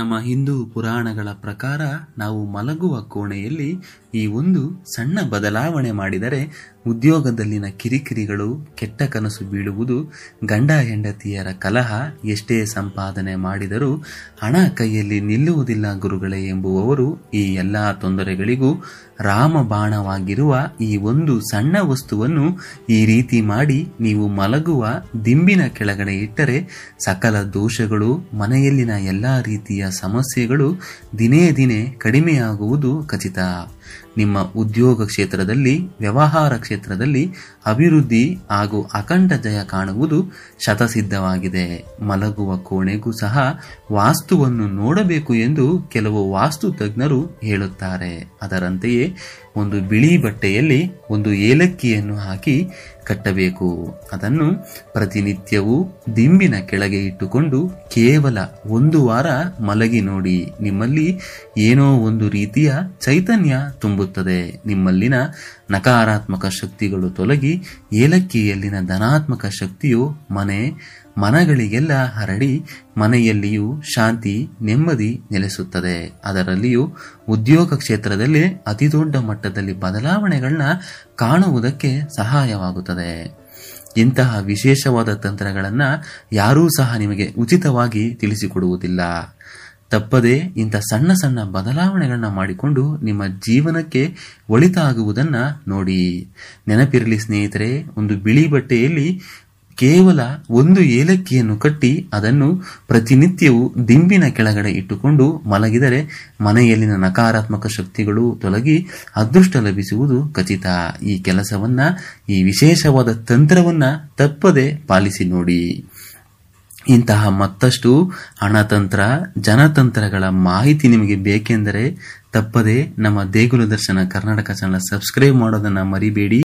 ನಮ್ಮ ಹಿಂದೂ ಪುರಾಣಗಳ ಪ್ರಕಾರ ನಾವು ಮಲಗುವ ಕೋಣೆಯಲ್ಲಿ ಈ ಒಂದು ಸಣ್ಣ ಬದಲಾವಣೆ ಮಾಡಿದರೆ ಉದ್ಯೋಗದಲ್ಲಿನ ಕಿರಿಕಿರಿಗಳು ಕೆಟ್ಟ ಕನಸು ಬೀಳುವುದು ಗಂಡ ಹೆಂಡತಿಯರ ಕಲಹ ಎಷ್ಟೇ ಸಂಪಾದನೆ ಮಾಡಿದರೂ ಹಣ ಕೈಯಲ್ಲಿ ನಿಲ್ಲುವುದಿಲ್ಲ ಗುರುಗಳೇ ಎಂಬುವವರು ಈ ಎಲ್ಲ ತೊಂದರೆಗಳಿಗೂ ರಾಮಬಾಣವಾಗಿರುವ ಈ ಒಂದು ಸಣ್ಣ ವಸ್ತುವನ್ನು ಈ ರೀತಿ ಮಾಡಿ ನೀವು ಮಲಗುವ ದಿಂಬಿನ ಕೆಳಗಡೆ ಇಟ್ಟರೆ ಸಕಲ ದೋಷಗಳು ಮನೆಯಲ್ಲಿನ ಎಲ್ಲ ರೀತಿಯ ಸಮಸ್ಯೆಗಳು ದಿನೇ ದಿನೇ ಕಡಿಮೆಯಾಗುವುದು ಖಚಿತ ನಿಮ್ಮ ಉದ್ಯೋಗ ಕ್ಷೇತ್ರದಲ್ಲಿ ವ್ಯವಹಾರ ಕ್ಷೇತ್ರದಲ್ಲಿ ಅಭಿವೃದ್ಧಿ ಹಾಗೂ ಅಖಂಡ ಜಯ ಕಾಣುವುದು ಶತಸಿದ್ಧವಾಗಿದೆ ಮಲಗುವ ಕೋಣೆಗೂ ಸಹ ವಾಸ್ತುವನ್ನು ನೋಡಬೇಕು ಎಂದು ಕೆಲವು ವಾಸ್ತು ತಜ್ಞರು ಹೇಳುತ್ತಾರೆ ಅದರಂತೆಯೇ ಒಂದು ಬಿಳಿ ಬಟ್ಟೆಯಲ್ಲಿ ಒಂದು ಏಲಕ್ಕಿಯನ್ನು ಹಾಕಿ ಕಟ್ಟಬೇಕು ಅದನ್ನು ಪ್ರತಿನಿತ್ಯವೂ ದಿಂಬಿನ ಕೆಳಗೆ ಇಟ್ಟುಕೊಂಡು ಕೇವಲ ಒಂದು ವಾರ ಮಲಗಿ ನೋಡಿ ನಿಮ್ಮಲ್ಲಿ ಏನೋ ಒಂದು ರೀತಿಯ ಚೈತನ್ಯ ತುಂಬುತ್ತದೆ ನಿಮ್ಮಲ್ಲಿನ ನಕಾರಾತ್ಮಕ ಶಕ್ತಿಗಳು ತೊಲಗಿ ಏಲಕ್ಕಿಯಲ್ಲಿನ ಧನಾತ್ಮಕ ಶಕ್ತಿಯು ಮನೆ ಮನಗಳಿಗೆಲ್ಲ ಹರಡಿ ಮನೆಯಲ್ಲಿಯೂ ಶಾಂತಿ ನೆಮ್ಮದಿ ನೆಲೆಸುತ್ತದೆ ಅದರಲ್ಲಿಯೂ ಉದ್ಯೋಗ ಕ್ಷೇತ್ರದಲ್ಲಿ ಅತಿ ದೊಡ್ಡ ಮಟ್ಟದಲ್ಲಿ ಬದಲಾವಣೆಗಳನ್ನ ಕಾಣುವುದಕ್ಕೆ ಸಹಾಯವಾಗುತ್ತದೆ ಇಂತಹ ವಿಶೇಷವಾದ ತಂತ್ರಗಳನ್ನು ಯಾರೂ ಸಹ ನಿಮಗೆ ಉಚಿತವಾಗಿ ತಿಳಿಸಿಕೊಡುವುದಿಲ್ಲ ತಪ್ಪದೇ ಇಂಥ ಸಣ್ಣ ಸಣ್ಣ ಬದಲಾವಣೆಗಳನ್ನ ಮಾಡಿಕೊಂಡು ನಿಮ್ಮ ಜೀವನಕ್ಕೆ ಒಳಿತಾಗುವುದನ್ನು ನೋಡಿ ನೆನಪಿರಲಿ ಸ್ನೇಹಿತರೆ ಒಂದು ಬಿಳಿ ಬಟ್ಟೆಯಲ್ಲಿ ಕೇವಲ ಒಂದು ಏಲಕ್ಕಿಯನ್ನು ಕಟ್ಟಿ ಅದನ್ನು ಪ್ರತಿನಿತ್ಯವೂ ದಿಂಬಿನ ಕೆಳಗಡೆ ಇಟ್ಟುಕೊಂಡು ಮಲಗಿದರೆ ಮನೆಯಲ್ಲಿನ ನಕಾರಾತ್ಮಕ ಶಕ್ತಿಗಳು ತೊಲಗಿ ಅದೃಷ್ಟ ಲಭಿಸುವುದು ಖಚಿತ ಈ ಕೆಲಸವನ್ನ ಈ ವಿಶೇಷವಾದ ತಂತ್ರವನ್ನ ತಪ್ಪದೆ ಪಾಲಿಸಿ ನೋಡಿ ಇಂತಹ ಮತ್ತಷ್ಟು ಹಣತಂತ್ರ ಜನತಂತ್ರಗಳ ಮಾಹಿತಿ ನಿಮಗೆ ಬೇಕೆಂದರೆ ತಪ್ಪದೆ ನಮ್ಮ ದೇಗುಲ ದರ್ಶನ ಕರ್ನಾಟಕ ಚಾನಲ್ ಸಬ್ಸ್ಕ್ರೈಬ್ ಮಾಡೋದನ್ನ ಮರಿಬೇಡಿ